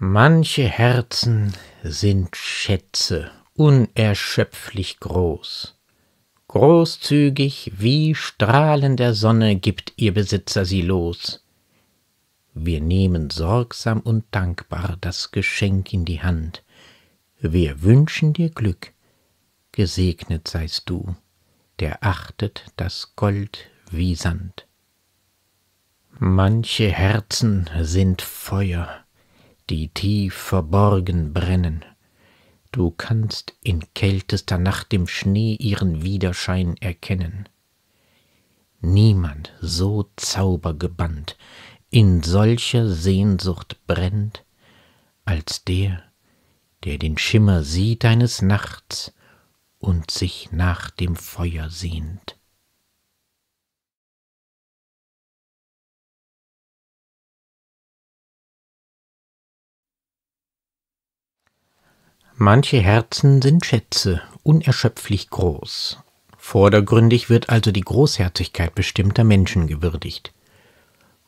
Manche Herzen sind Schätze unerschöpflich groß. Großzügig wie Strahlen der Sonne gibt ihr Besitzer sie los. Wir nehmen sorgsam und dankbar das Geschenk in die Hand. Wir wünschen dir Glück. Gesegnet seist du, der achtet das Gold wie Sand. Manche Herzen sind Feuer die tief verborgen brennen. Du kannst in kältester Nacht im Schnee ihren Widerschein erkennen. Niemand so zaubergebannt in solcher Sehnsucht brennt, als der, der den Schimmer sieht eines Nachts und sich nach dem Feuer sehnt. Manche Herzen sind Schätze, unerschöpflich groß. Vordergründig wird also die Großherzigkeit bestimmter Menschen gewürdigt.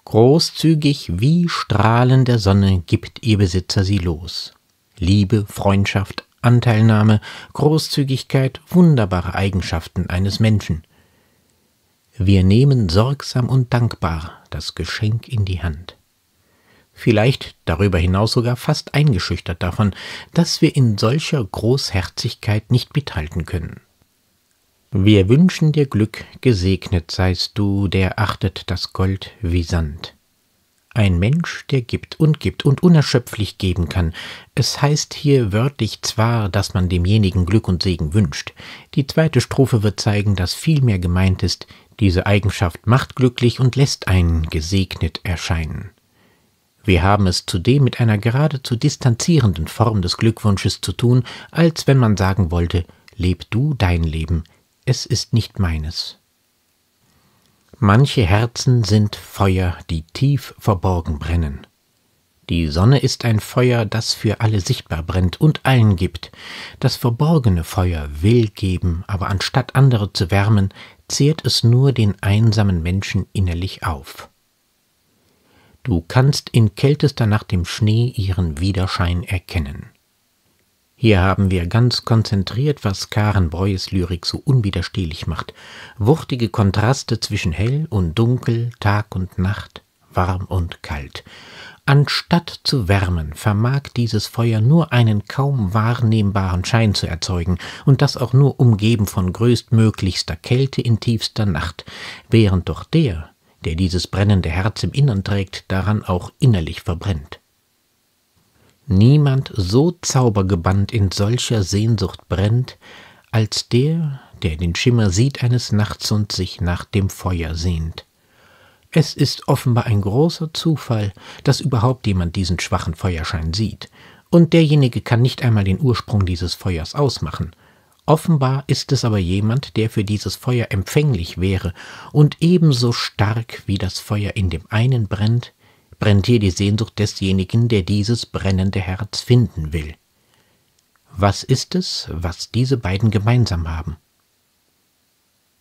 Großzügig wie Strahlen der Sonne gibt ihr Besitzer sie los. Liebe, Freundschaft, Anteilnahme, Großzügigkeit, wunderbare Eigenschaften eines Menschen. Wir nehmen sorgsam und dankbar das Geschenk in die Hand vielleicht darüber hinaus sogar fast eingeschüchtert davon, dass wir in solcher Großherzigkeit nicht mithalten können. Wir wünschen dir Glück, gesegnet seist du, der achtet das Gold wie Sand. Ein Mensch, der gibt und gibt und unerschöpflich geben kann. Es heißt hier wörtlich zwar, dass man demjenigen Glück und Segen wünscht. Die zweite Strophe wird zeigen, dass vielmehr gemeint ist. Diese Eigenschaft macht glücklich und lässt einen gesegnet erscheinen. Wir haben es zudem mit einer geradezu distanzierenden Form des Glückwunsches zu tun, als wenn man sagen wollte, leb du dein Leben, es ist nicht meines. Manche Herzen sind Feuer, die tief verborgen brennen. Die Sonne ist ein Feuer, das für alle sichtbar brennt und allen gibt. Das verborgene Feuer will geben, aber anstatt andere zu wärmen, zehrt es nur den einsamen Menschen innerlich auf. Du kannst in kältester Nacht im Schnee ihren Widerschein erkennen. Hier haben wir ganz konzentriert, was Karen Breues Lyrik so unwiderstehlich macht. Wuchtige Kontraste zwischen hell und dunkel, Tag und Nacht, warm und kalt. Anstatt zu wärmen, vermag dieses Feuer nur einen kaum wahrnehmbaren Schein zu erzeugen, und das auch nur umgeben von größtmöglichster Kälte in tiefster Nacht, während doch der, der dieses brennende Herz im Innern trägt, daran auch innerlich verbrennt. Niemand so zaubergebannt in solcher Sehnsucht brennt, als der, der den Schimmer sieht eines Nachts und sich nach dem Feuer sehnt. Es ist offenbar ein großer Zufall, dass überhaupt jemand diesen schwachen Feuerschein sieht, und derjenige kann nicht einmal den Ursprung dieses Feuers ausmachen, Offenbar ist es aber jemand, der für dieses Feuer empfänglich wäre, und ebenso stark wie das Feuer in dem einen brennt, brennt hier die Sehnsucht desjenigen, der dieses brennende Herz finden will. Was ist es, was diese beiden gemeinsam haben?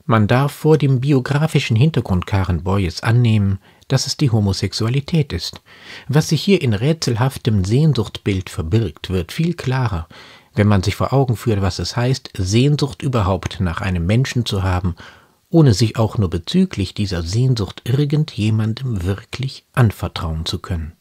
Man darf vor dem biografischen Hintergrund Karen Boyes annehmen, dass es die Homosexualität ist. Was sich hier in rätselhaftem Sehnsuchtbild verbirgt, wird viel klarer, wenn man sich vor Augen führt, was es heißt, Sehnsucht überhaupt nach einem Menschen zu haben, ohne sich auch nur bezüglich dieser Sehnsucht irgendjemandem wirklich anvertrauen zu können.